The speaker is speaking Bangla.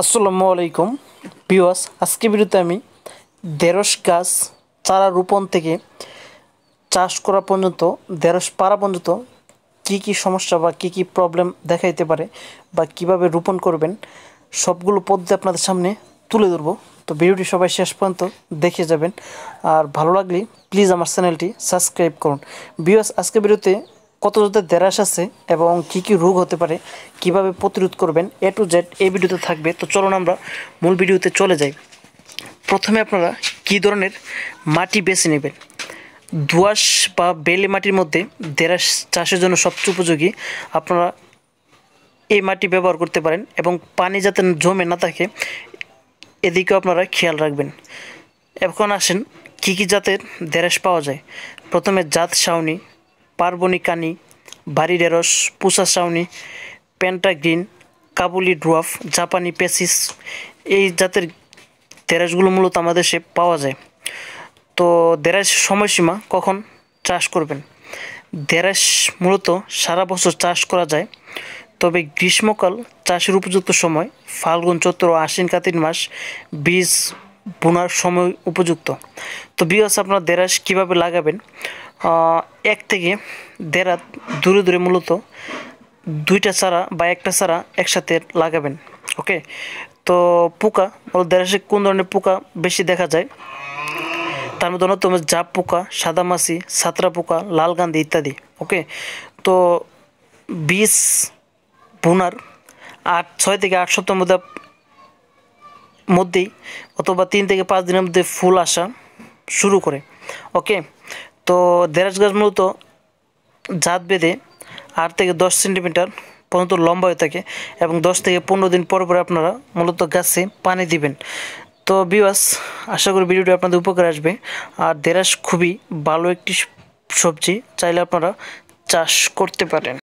আসসালামু আলাইকুম পিওয়াস আজকে বিরুদ্ধে আমি ঢেঁড়স গাছ চারা রোপণ থেকে চাষ করা পর্যন্ত ঢেঁড়স পাড়া পর্যন্ত কি কি সমস্যা বা কি কি প্রবলেম দেখা দিতে পারে বা কিভাবে রোপণ করবেন সবগুলো পদ্ধতি আপনাদের সামনে তুলে ধরবো তো ভিডিওটি সবাই শেষ পর্যন্ত দেখে যাবেন আর ভালো লাগলে প্লিজ আমার চ্যানেলটি সাবস্ক্রাইব করুন বিওস আজকে বিরুদ্ধে কত জাতের দেরাস আছে এবং কি কি রোগ হতে পারে কিভাবে প্রতিরোধ করবেন এ টু জেড এই ভিডিওতে থাকবে তো চলুন আমরা মূল ভিডিওতে চলে যাই প্রথমে আপনারা কি ধরনের মাটি বেছে নেবেন দোয়াশ বা বেলে মাটির মধ্যে দেরাস চাষের জন্য সবচেয়ে উপযোগী আপনারা এই মাটি ব্যবহার করতে পারেন এবং পানি যাতে জমে না থাকে এদিকেও আপনারা খেয়াল রাখবেন এখন আসেন কী কী জাতের দেরাস পাওয়া যায় প্রথমে জাত সাউনি পার্বণী কানি ভারী ঢেঁড়স পুষা সাউনি প্যান্টাগ্রিন কাবুলি ড্রুয়াফ জাপানি পেসিস এই জাতের ঢেঁড়সগুলো মূলত আমাদের সে পাওয়া যায় তো দেরাজ সময়সীমা কখন চাষ করবেন দেরাজ মূলত সারা বছর চাষ করা যায় তবে গ্রীষ্মকাল চাষের উপযুক্ত সময় ফাল্গুন চৈত্র আশ্বিন কাতির মাস বীজ বোনার সময় উপযুক্ত তো বিয়াস আপনার দেরাজ কীভাবে লাগাবেন এক থেকে দেড় হাত দূরে দূরে মূলত দুইটা চারা বা একটা চারা একসাথে লাগাবেন ওকে তো পোকা দেড়াশে কোন ধরনের পোকা বেশি দেখা যায় তার মধ্যে অন্যতম জাপ পোকা সাদামাছি সাতরা পোকা লাল গান্ধী ইত্যাদি ওকে তো বীজ বোনার আট ছয় থেকে আট সপ্তাহের মধ্যে মধ্যেই অথবা তিন থেকে পাঁচ দিনের মধ্যে ফুল আসা শুরু করে ওকে তো দেরাজ গাছ মূলত জাত বেঁধে আট থেকে দশ সেন্টিমিটার পর্যন্ত লম্বা হয়ে থাকে এবং দশ থেকে পনেরো দিন পর পরে আপনারা মূলত গাছে পানি দিবেন তো বিওয়াস আশা করি ভিডিওটি আপনাদের উপকার আসবে আর দেরাস খুবই ভালো একটি সবজি চাইলে আপনারা চাষ করতে পারেন